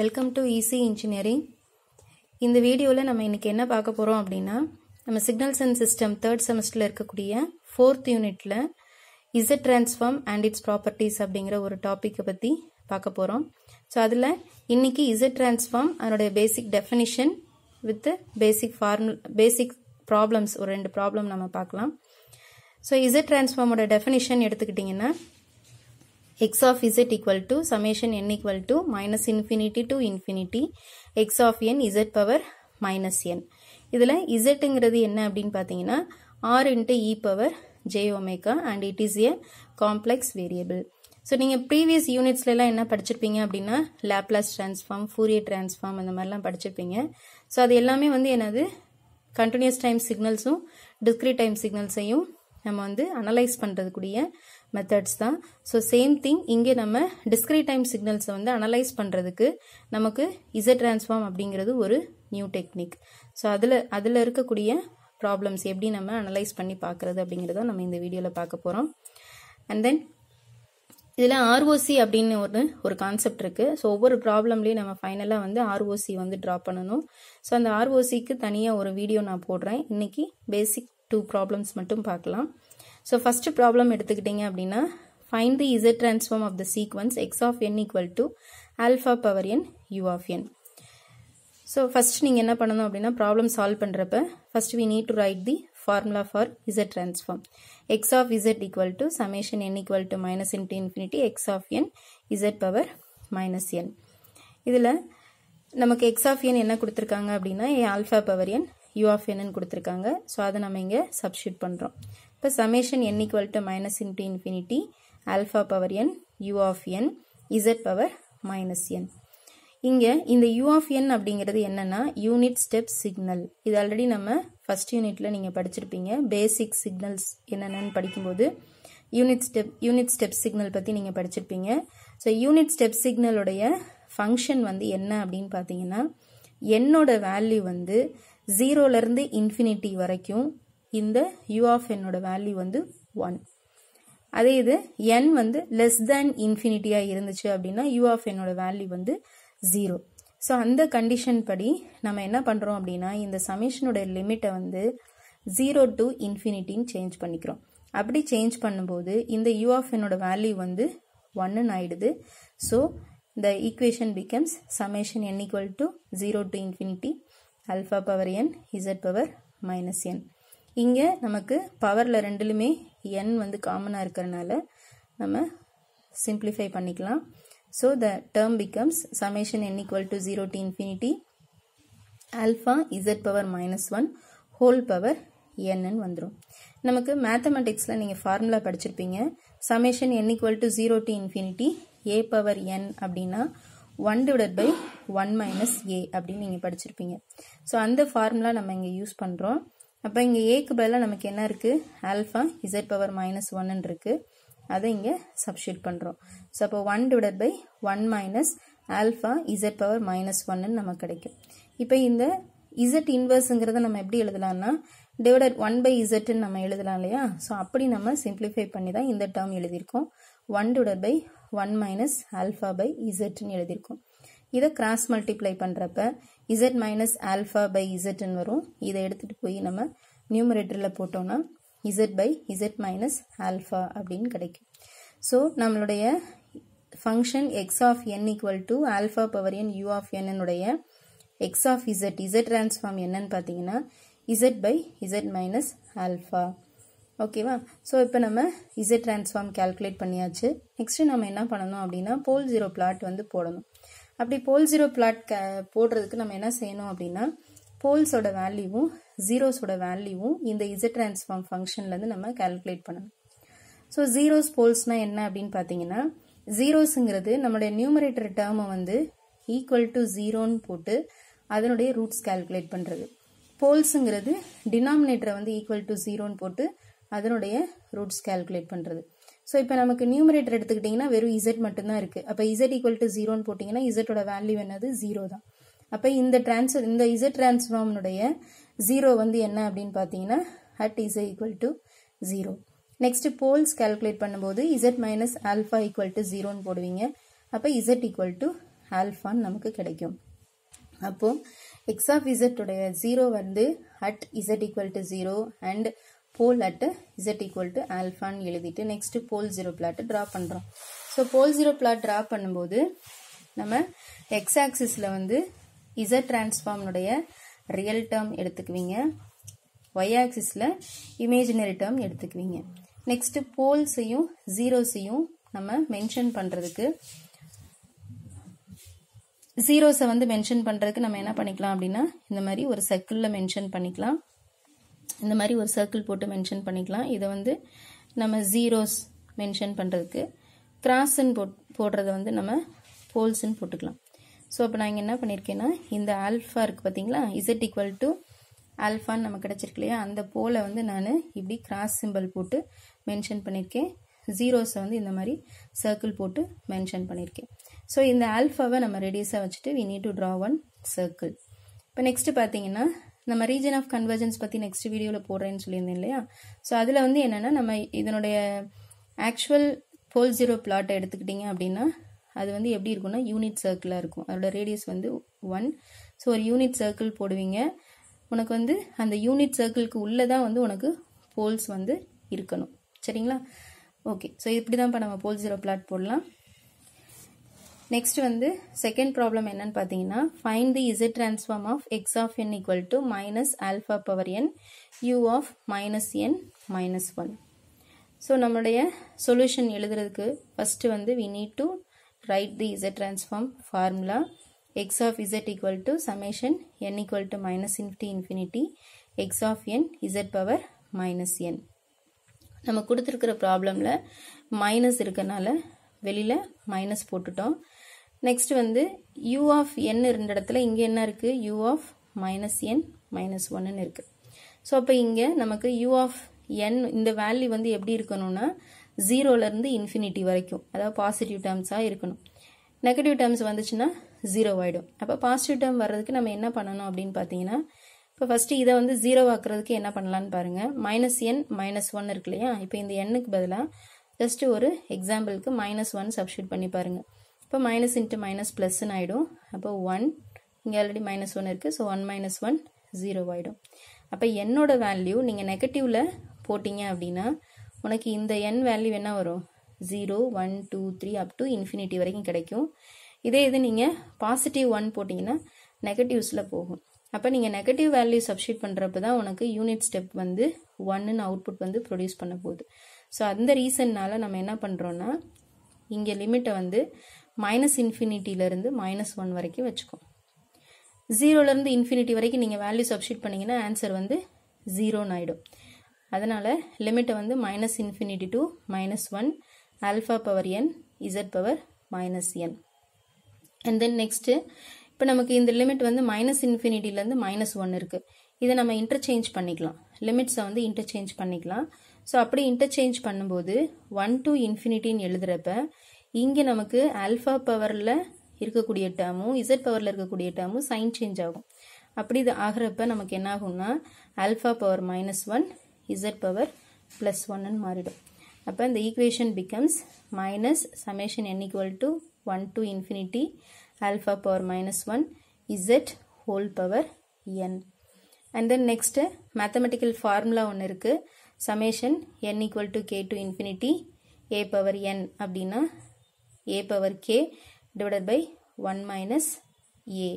Welcome to EC engineering இந்த வீடியோவில் நம்ம இன்றைக்கி என்ன பார்க்க போகிறோம் அப்படின்னா நம்ம சிக்னல்ஸ் அண்ட் சிஸ்டம் தேர்ட் செமஸ்டரில் இருக்கக்கூடிய ஃபோர்த் யூனிட்டில் z transform and its properties அப்படிங்கிற ஒரு டாப்பிக்கை பற்றி பார்க்க போகிறோம் ஸோ அதில் இன்றைக்கி இசட் ட்ரான்ஸ்ஃபார்ம் அதனுடைய பேசிக் டெஃபினிஷன் வித் பேசிக் ஃபார்மு பேசிக் ப்ராப்ளம்ஸ் ஒரு ரெண்டு ப்ராப்ளம் நம்ம பார்க்கலாம் ஸோ இசட் ட்ரான்ஸ்ஃபார்மோட டெஃபினிஷன் எடுத்துக்கிட்டிங்கன்னா x of z equal to summation n equal to minus infinity to infinity x of n z power minus n இதில z இங்கிறது என்ன அப்படின் பார்த்தீங்கன்னா r into e power j omega and it is a complex variable so நீங்கள் previous unitsலில் என்ன படிச்சிருப்பீங்க அப்படினா Laplace transform, Fourier transform அந்த மாதிரிலாம் படிச்சிருப்பீங்க so அது எல்லாமே வந்து என்னது continuous time signals discrete time signals ஐயும் நம்ம வந்து analyze பண்ணுறதுக்குரிய மெத்தட்ஸ் தான் ஸோ சேம் திங் இங்கே நம்ம டிஸ்கிரீட் டைம் சிக்னல்ஸை வந்து அனலைஸ் பண்ணுறதுக்கு நமக்கு இசட் டிரான்ஸ்ஃபார்ம் அப்படிங்கிறது ஒரு நியூ டெக்னிக் ஸோ அதில் அதில் இருக்கக்கூடிய ப்ராப்ளம்ஸ் எப்படி நம்ம அனலைஸ் பண்ணி பார்க்குறது அப்படிங்கிறத நம்ம இந்த வீடியோவில் பார்க்க போகிறோம் அண்ட் தென் இதில் ஆர்ஓசி அப்படின்னு ஒரு ஒரு கான்செப்ட் இருக்குது ஸோ ஒவ்வொரு ப்ராப்ளம்லேயும் நம்ம ஃபைனலாக வந்து ஆர்ஓசி வந்து ட்ரா பண்ணணும் ஸோ அந்த ஆர்ஓசிக்கு தனியாக ஒரு வீடியோ நான் போடுறேன் இன்றைக்கி பேசிக் டூ ப்ராப்ளம்ஸ் மட்டும் பார்க்கலாம் ஸோ first ப்ராப்ளம் எடுத்துக்கிட்டீங்க அப்படின்னா find the z transform of the sequence x of n equal to alpha power n u of n so first நீங்கள் என்ன பண்ணணும் அப்படின்னா ப்ராப்ளம் சால்வ் பண்ணுறப்ப first we need to write the formula for z transform. X of z equal to summation n equal டு minus into infinity x of n z power minus n இதில் நமக்கு x of n என்ன கொடுத்துருக்காங்க அப்படின்னா alpha alpha n u u of என்னு கொடுத்துருக்காங்க so அதை நம்ம இங்கே சப்ஸ்டியூட் பண்ணுறோம் இப்போ summation n equal to minus into infinity alpha power n u of n z power minus n இங்கே இந்த u of என் அப்படிங்கிறது என்னென்னா யூனிட் ஸ்டெப் சிக்னல் இது ஆல்ரெடி நம்ம first யூனிட்டில் நீங்கள் படிச்சிருப்பீங்க பேசிக் சிக்னல்ஸ் என்னென்னு படிக்கும்போது unit step unit step signal பற்றி நீங்கள் படிச்சிருப்பீங்க ஸோ யூனிட் ஸ்டெப் உடைய ஃபங்க்ஷன் வந்து என்ன அப்படின்னு பார்த்தீங்கன்னா என்னோட வேல்யூ வந்து ஜீரோலேருந்து இன்ஃபினிட்டி வரைக்கும் இந்த யூ ஆஃப் என்னோட வேல்யூ வந்து ஒன் அதே இது என் வந்து லெஸ் தேன் இன்ஃபினிட்டியாக இருந்துச்சு அப்படின்னா யூ ஆஃப் என்னோட வேல்யூ வந்து ஜீரோ ஸோ அந்த கண்டிஷன் படி நம்ம என்ன பண்ணுறோம் அப்படின்னா இந்த சமேஷனோட லிமிட்டை வந்து ஜீரோ டு இன்ஃபினிட்டின்னு சேஞ்ச் பண்ணிக்கிறோம் அப்படி சேஞ்ச் பண்ணும்போது இந்த யூ ஆஃப் என்னோட வேல்யூ வந்து ஒன்னுன்னு ஆயிடுது ஸோ இந்த equation becomes summation n equal to zero to infinity alpha power n z power minus n இங்கே நமக்கு பவரில் ரெண்டுலுமே என் வந்து காமனாக இருக்கிறனால நம்ம சிம்பிளிஃபை பண்ணிக்கலாம் so the term becomes summation n equal to zero to infinity alpha z power minus one whole power என்னன்னு வந்துடும் நமக்கு மேத்தமெட்டிக்ஸில் நீங்கள் ஃபார்முலா படிச்சிருப்பீங்க summation n equal to zero to infinity a power n அப்படின்னா one divide by one minus a அப்படின்னு நீங்கள் படிச்சிருப்பீங்க ஸோ அந்த ஃபார்முலா நம்ம இங்கே யூஸ் பண்ணுறோம் அப்போ இங்கே ஏக்கு பதிலாக நமக்கு என்ன இருக்குது ஆல்ஃபா இசட் பவர் மைனஸ் ஒன்னு இருக்குது அதை இங்கே சப்ஷீட் பண்ணுறோம் ஸோ அப்போ one divide by one minus alpha z power minus ஒன்னு நமக்கு கிடைக்கும் இப்போ இந்த இசட் இன்வர்ஸுங்கிறத நம்ம எப்படி எழுதலாம்னா டிவைடட் ஒன் பை இசட்னு நம்ம எழுதலாம் இல்லையா ஸோ அப்படி நம்ம சிம்பிளிஃபை பண்ணி தான் இந்த டேர்ம் எழுதியிருக்கோம் one divide by one minus alpha by இசட்னு எழுதியிருக்கோம் இதை கிராஸ் மல்டிப்ளை பண்ணுறப்ப இசட் மைனஸ் ஆல்ஃபா பை இசட்னு வரும் இதை எடுத்துகிட்டு போய் நம்ம நியூமரேட்டரில் போட்டோம்னா z by z minus alpha அப்படின்னு கிடைக்கும் ஸோ நம்மளுடைய function x of n equal to alpha power n u of என்னுடைய x of z z transform என்னன்னு பார்த்தீங்கன்னா z by z minus alpha ஓகேவா ஸோ இப்போ நம்ம இசட் ட்ரான்ஸ்ஃபார்ம் கேல்குலேட் பண்ணியாச்சு நெக்ஸ்ட்டு நம்ம என்ன பண்ணணும் அப்படின்னா போல் ஜீரோ பிளாட் வந்து போடணும் அப்படி போல் ஜீரோ பிளாட் க போடுறதுக்கு நம்ம என்ன செய்யணும் அப்படின்னா போல்ஸோட வேல்யூவும் ஜீரோஸோட வேல்யூவும் இந்த இசட் டிரான்ஸ்ஃபார்ம் ஃபங்க்ஷன்லேருந்து நம்ம கால்குலேட் பண்ணணும் ஸோ ஜீரோஸ் போல்ஸ்னால் என்ன அப்படின்னு பார்த்தீங்கன்னா ஜீரோஸுங்கிறது நம்மளுடைய நியூமரேட்டர் டேர்மை வந்து ஈக்குவல் டு ஜீரோன்னு போட்டு அதனுடைய ரூட்ஸ் கால்குலேட் பண்ணுறது போல்ஸுங்கிறது டினாமினேட்டரை வந்து ஈக்குவல் டு ஜீரோன்னு போட்டு அதனுடைய ரூட்ஸ் கால்குலேட் பண்ணுறது ஸோ இப்போ நமக்கு நியூமரேட்டர் எடுத்துக்கிட்டிங்கன்னா வெறும் இசட் மட்டும்தான் இருக்குது அப்போ இசட் ஈக்குவல் டு ஜீரோன்னு போட்டிங்கன்னா இசட்டோட வேல்யூ என்னது ஜீரோ தான் அப்போ இந்த டிரான்ஸ்ஃபர் இந்த இசட் டிரான்ஸ்ஃபார்ம்னுடைய ஜீரோ வந்து என்ன அப்படின்னு பார்த்தீங்கன்னா at is equal to zero next poles calculate பண்ணும்போது z minus alpha equal to ஜீரோன்னு போடுவீங்க அப்போ இசட் ஈக்குவல் டு ஆல்ஃபான்னு நமக்கு கிடைக்கும் அப்போது எக்ஸ் ஆஃப் இசட்டுடைய ஜீரோ வந்து at z equal to zero and pole at z equal to ஆல்ஃபான்னு எழுதிட்டு next pole zero plot draw பண்ணுறோம் so pole zero plot draw பண்ணும்போது நம்ம எக்ஸ் ஆக்சிஸில் வந்து z டிரான்ஸ்ஃபார்ம்னுடைய ரியல் டேர்ம் எடுத்துக்குவீங்க ஒய் ஆக்சிஸில் இமேஜினரி டேர்ம் எடுத்துக்குவீங்க நெக்ஸ்ட்டு போல்ஸையும் ஜீரோஸையும் நம்ம மென்ஷன் பண்ணுறதுக்கு ஜீரோஸை வந்து மென்ஷன் பண்ணுறதுக்கு நம்ம என்ன பண்ணிக்கலாம் அப்படின்னா இந்த மாதிரி ஒரு சர்க்கிளில் மென்ஷன் பண்ணிக்கலாம் இந்த மாதிரி ஒரு சர்க்கிள் போட்டு மென்ஷன் பண்ணிக்கலாம் இதை வந்து நம்ம ஜீரோஸ் மென்ஷன் பண்ணுறதுக்கு கிராஸ்ன்னு போட் போடுறத வந்து நம்ம போல்ஸ்ன்னு போட்டுக்கலாம் ஸோ அப்போ நான் இங்கே என்ன பண்ணியிருக்கேன்னா இந்த ஆல்ஃபா இருக்குது பார்த்தீங்களா இசட் ஈக்குவல் டு ஆல்ஃபான்னு நம்ம கிடச்சிருக்கு இல்லையா அந்த போலை வந்து நான் இப்படி கிராஸ் சிம்பிள் போட்டு மென்ஷன் பண்ணியிருக்கேன் ஜீரோஸை வந்து இந்த மாதிரி சர்க்கிள் போட்டு மென்ஷன் பண்ணியிருக்கேன் ஸோ இந்த ஆல்ஃபாவை நம்ம ரெடியூஸாக வச்சுட்டு we need to draw one circle இப்போ நெக்ஸ்ட்டு பார்த்தீங்கன்னா நம்ம ரீஜன் ஆஃப் கன்வர்ஜன்ஸ் பற்றி நெக்ஸ்ட் வீடியோவில் போடுறேன்னு சொல்லியிருந்தேன் இல்லையா ஸோ அதில் வந்து என்னென்னா நம்ம இதனுடைய ஆக்சுவல் போல் ஜீரோ பிளாட்டை எடுத்துக்கிட்டிங்க அப்படின்னா அது வந்து எப்படி இருக்கும்னா யூனிட் சர்க்கிளாக இருக்கும் அதோட ரேடியஸ் வந்து ஒன் ஸோ ஒரு யூனிட் சர்க்கிள் போடுவீங்க உனக்கு வந்து அந்த யூனிட் சர்க்கிளுக்கு உள்ளே தான் வந்து உனக்கு போல்ஸ் வந்து இருக்கணும் சரிங்களா ஓகே ஸோ இப்படி தான் இப்போ நம்ம போல் ஜீரோ பிளாட் போடலாம் நெக்ஸ்ட் வந்து செகண்ட் ப்ராப்ளம் என்னன்னு பார்த்தீங்கன்னா find the z transform of x of n equal to minus alpha power n u of minus n minus one so நம்மளுடைய சொல்யூஷன் எழுதுறதுக்கு ஃபஸ்ட்டு வந்து we need to write the z transform formula x of z equal to summation n equal to minus infinity infinity x of n z power minus n நம்ம கொடுத்துருக்கிற ப்ராப்ளமில் minus இருக்கனால வெளியில் minus போட்டுட்டோம் next வந்து you of என் இருந்த இடத்துல இங்கே என்ன இருக்குது u of minus n minus ஒன்னு இருக்குது ஸோ அப்போ இங்கே நமக்கு யூ ஆஃப் என் இந்த வேல்யூ வந்து எப்படி இருக்கணும்னா ஜீரோலேருந்து இன்ஃபினிட்டி வரைக்கும் அதாவது பாசிட்டிவ் டேர்ம்ஸாக இருக்கணும் நெகட்டிவ் டேர்ம்ஸ் வந்துச்சுன்னா ஜீரோ ஆகிடும் அப்போ பாசிட்டிவ் டேர்ம் வர்றதுக்கு நம்ம என்ன பண்ணணும் அப்படின்னு பார்த்தீங்கன்னா இப்போ ஃபஸ்ட்டு இதை வந்து ஜீரோ ஆக்குறதுக்கு என்ன பண்ணலான்னு பாருங்கள் மைனஸ் என் மைனஸ் ஒன் இருக்கு இல்லையா இப்போ இந்த எண்ணுக்கு பதிலாக ஜஸ்ட் ஒரு எக்ஸாம்பிளுக்கு மைனஸ் ஒன் சப்ஸ்டியூட் பண்ணி பாருங்கள் இப்போ மைனஸ் இன்ட்டு மைனஸ் ப்ளஸ்ன்னு ஆகிடும் அப்போ ஒன் இங்கே ஆல்ரெடி மைனஸ் ஒன் இருக்குது so one minus one zero ஆகிடும் அப்போ என்னோட வேல்யூ நீங்கள் நெகட்டிவில் போட்டிங்க அப்படின்னா உனக்கு இந்த என் வேல்யூ என்ன வரும் zero one two three up to infinity வரைக்கும் கிடைக்கும் இதே இது நீங்கள் பாசிட்டிவ் ஒன் போட்டிங்கன்னா நெகட்டிவ்ஸில் போகும் அப்போ நீங்கள் நெகட்டிவ் வேல்யூ சப்ஸ்டியூட் பண்ணுறப்ப தான் உனக்கு யூனிட் ஸ்டெப் வந்து ஒன்னுன்னு அவுட்புட் வந்து ப்ரொடியூஸ் பண்ண போகுது ஸோ அந்த ரீசன்னால் நம்ம என்ன பண்ணுறோன்னா இங்கே லிமிட்டை வந்து மைனஸ் இன்ஃபினிட்டியிலேருந்து மைனஸ் ஒன் வரைக்கும் வச்சுக்கோம் ஜீரோலேருந்து இன்ஃபினிட்டி வரைக்கும் நீங்கள் வேல்யூ சப்ஸ்டியூட் பண்ணிங்கன்னா ஆன்சர் வந்து ஜீரோன்னு ஆகிடும் அதனால் லிமிட்டை வந்து minus infinity to minus one alpha power n z power minus n and then next இப்போ நமக்கு இந்த லிமிட் வந்து மைனஸ் இன்ஃபினிட்டிலேருந்து மைனஸ் ஒன் இருக்குது இதை நம்ம இன்டர்சேஞ்ச் பண்ணிக்கலாம் லிமிட்ஸை வந்து இன்டர்சேஞ்ச் பண்ணிக்கலாம் ஸோ அப்படி இன்டர்சேஞ்ச் பண்ணும்போது ஒன் டு இன்ஃபினிட்டின்னு எழுதுகிறப்ப இங்கே நமக்கு ஆல்ஃபா பவரில் இருக்கக்கூடிய டேர்மும் இசட் பவரில் இருக்கக்கூடிய டேர்மும் சைன் சேஞ்ச் ஆகும் அப்படி இது ஆகிறப்ப நமக்கு என்ன ஆகும்னா alpha power minus one z power plus ஒன்னு மாறிடும் அப்போ இந்த equation becomes minus summation n equal to one to infinity alpha power minus one z whole power n and then next mathematical formula ஒன்று இருக்குது summation n equal to k to infinity a power n அப்படின்னா a power k divided by 1 minus a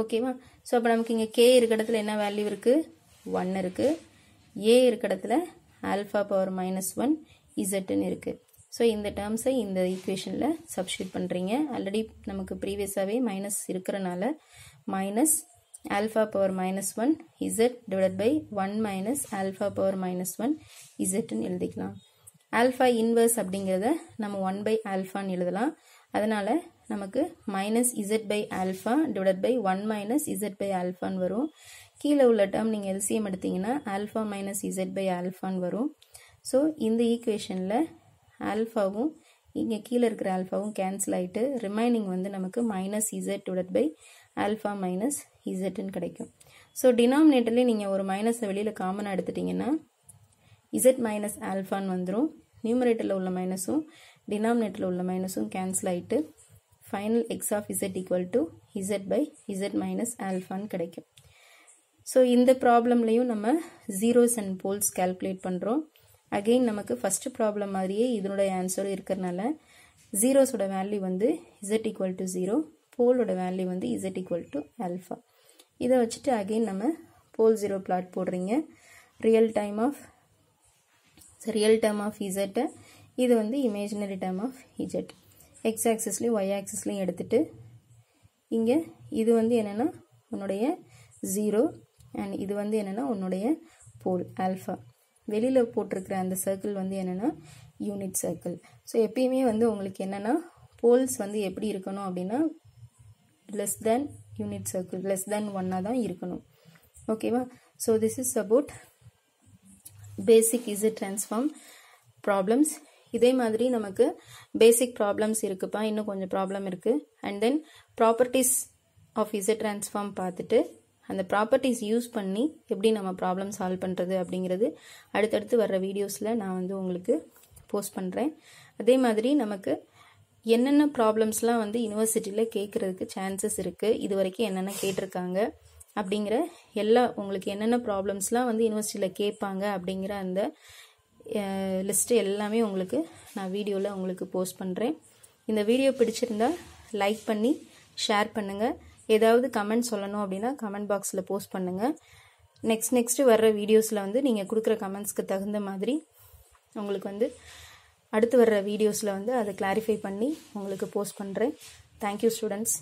ஓகேவா so அப்போ நமக்கு இங்கே K இருக்க இடத்துல என்ன வேல்யூ இருக்குது ஒன் இருக்குது ஏ இருக்க இடத்துல ஆல்ஃபா பவர் மைனஸ் ஒன் இசட்டுன்னு இருக்குது ஸோ இந்த டேர்ம்ஸை இந்த ஈக்குவேஷனில் சப்ஸ்டியூட் பண்ணுறீங்க ஆல்ரெடி நமக்கு ப்ரீவியஸாகவே மைனஸ் இருக்கிறனால minus alpha power minus one z divide by one minus alpha power minus one இசட்டுன்னு எழுதிக்கலாம் ஆல்ஃபா இன்வர்ஸ் அப்படிங்கிறத நம்ம ஒன் பை ஆல்ஃபான்னு எழுதலாம் அதனால் நமக்கு minus z by alpha divide by one minus z by ஆல்ஃபான்னு வரும் கீழே உள்ள டேர்ம் நீங்கள் எல்சிஎம் எடுத்தீங்கன்னா ஆல்ஃபா மைனஸ் இசட் பை ஆல்ஃபான்னு வரும் ஸோ இந்த ஈக்குவேஷனில் ஆல்ஃபாவும் இங்கே கீழே இருக்கிற ஆல்ஃபாவும் கேன்சல் ஆகிட்டு ரிமைனிங் வந்து நமக்கு minus z divide by alpha minus இசட்னு கிடைக்கும் ஸோ டினாமினேட்டர்லேயே நீங்கள் ஒரு மைனஸை வெளியில் காமனாக எடுத்துட்டிங்கன்னா இசட் மைனஸ் ஆல்ஃபான்னு வந்துடும் நியூமரேட்டரில் உள்ள மைனஸும் டினாமினேட்டரில் உள்ள மைனஸும் கேன்சல் ஆகிட்டு final x of z equal to z by z minus ஆல்ஃபான்னு கிடைக்கும் ஸோ இந்த ப்ராப்ளம்லையும் நம்ம ஜீரோஸ் அண்ட் போல்ஸ் கேல்குலேட் பண்ணுறோம் அகெயின் நமக்கு ஃபஸ்ட்டு ப்ராப்ளம் மாதிரியே இதனுடைய ஆன்சரும் இருக்கிறனால ஜீரோஸோட வேல்யூ வந்து இசட் ஈக்குவல் டு ஜீரோ போலோட வேல்யூ வந்து இசட் ஈக்குவல் டு ஆல்ஃபா இதை வச்சுட்டு அகெயின் நம்ம போல் ஜீரோ பிளாட் போடுறீங்க real time of so real term of e z இது வந்து imaginary term of e z x axisலையும் y axisலையும் எடுத்துட்டு இங்கே இது வந்து என்னென்னா உன்னுடைய ஜீரோ அண்ட் இது வந்து என்னென்னா உன்னுடைய போல் ஆல்ஃபா வெளியில் போட்டிருக்கிற அந்த சர்க்கிள் வந்து என்னென்னா யூனிட் சர்க்கிள் ஸோ எப்பியமே வந்து உங்களுக்கு என்னென்னா போல்ஸ் வந்து எப்படி இருக்கணும் அப்படின்னா less than unit circle less than ஒன்னாக தான் இருக்கணும் ஓகேவா so this is about basic z transform problems இதே மாதிரி நமக்கு basic ப்ராப்ளம்ஸ் இருக்குப்பா இன்னும் கொஞ்சம் ப்ராப்ளம் இருக்குது and then properties of z transform பார்த்துட்டு அந்த ப்ராப்பர்ட்டிஸ் யூஸ் பண்ணி எப்படி நம்ம ப்ராப்ளம் சால்வ் பண்ணுறது அப்படிங்கிறது அடுத்தடுத்து வர்ற வீடியோஸில் நான் வந்து உங்களுக்கு போஸ்ட் பண்ணுறேன் அதே மாதிரி நமக்கு என்னென்ன ப்ராப்ளம்ஸ்லாம் வந்து யூனிவர்சிட்டியில் கேட்குறதுக்கு சான்சஸ் இருக்குது இது வரைக்கும் என்னென்ன கேட்டிருக்காங்க அப்படிங்கிற எல்லா உங்களுக்கு என்னென்ன ப்ராப்ளம்ஸ்லாம் வந்து யூனிவர்சிட்டியில் கேட்பாங்க அப்படிங்கிற அந்த லிஸ்ட்டு எல்லாமே உங்களுக்கு நான் வீடியோவில் உங்களுக்கு போஸ்ட் பண்ணுறேன் இந்த வீடியோ பிடிச்சிருந்தால் லைக் பண்ணி ஷேர் பண்ணுங்கள் ஏதாவது கமெண்ட் சொல்லணும் அப்படின்னா கமெண்ட் பாக்ஸில் போஸ்ட் பண்ணுங்கள் நெக்ஸ்ட் நெக்ஸ்ட்டு வர்ற வீடியோஸில் வந்து நீங்கள் கொடுக்குற கமெண்ட்ஸ்க்கு தகுந்த மாதிரி உங்களுக்கு வந்து அடுத்து வர்ற வீடியோஸில் வந்து அதை கிளாரிஃபை பண்ணி உங்களுக்கு போஸ்ட் பண்ணுறேன் தேங்க்யூ ஸ்டூடெண்ட்ஸ்